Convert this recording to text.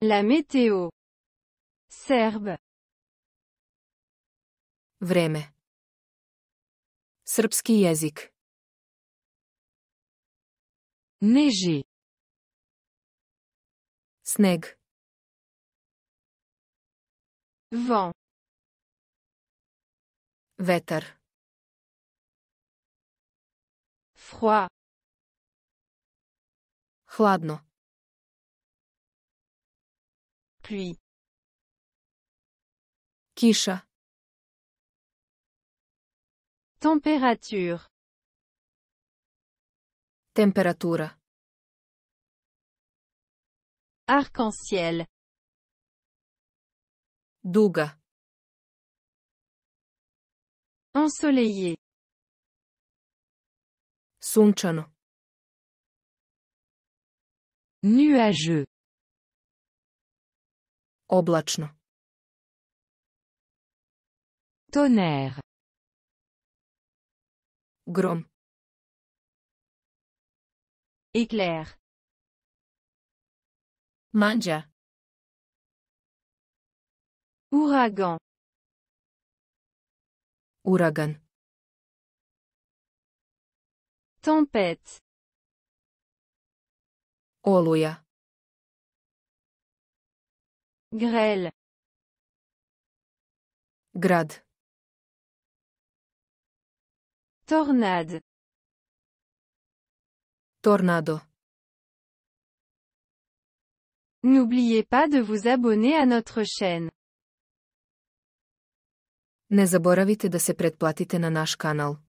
La météo. Serbe. Vreme. Srpski jezik. Neji. Sneg. Vent. Vetar. Froid. Hladno pluie. Kisha. Température. Temperatura. Arc-en-ciel. douga Ensoleillé. Sunchano. Nuageux. Oblačno. Tonnerre. Grom. Éclair. Manja. Ouragan. Ouragan. Tempête. Oluja. Grêle. Grad. Tornade. Tornado. N'oubliez pas de vous abonner à notre chaîne. Ne zaboravite da se pretplatite na naš kanal.